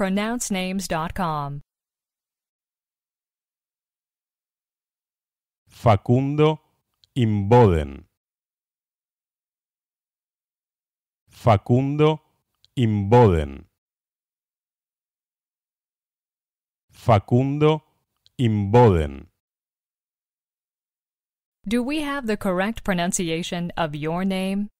pronouncenames.com. Facundo Imboden. Facundo Imboden. Facundo Imboden. Do we have the correct pronunciation of your name?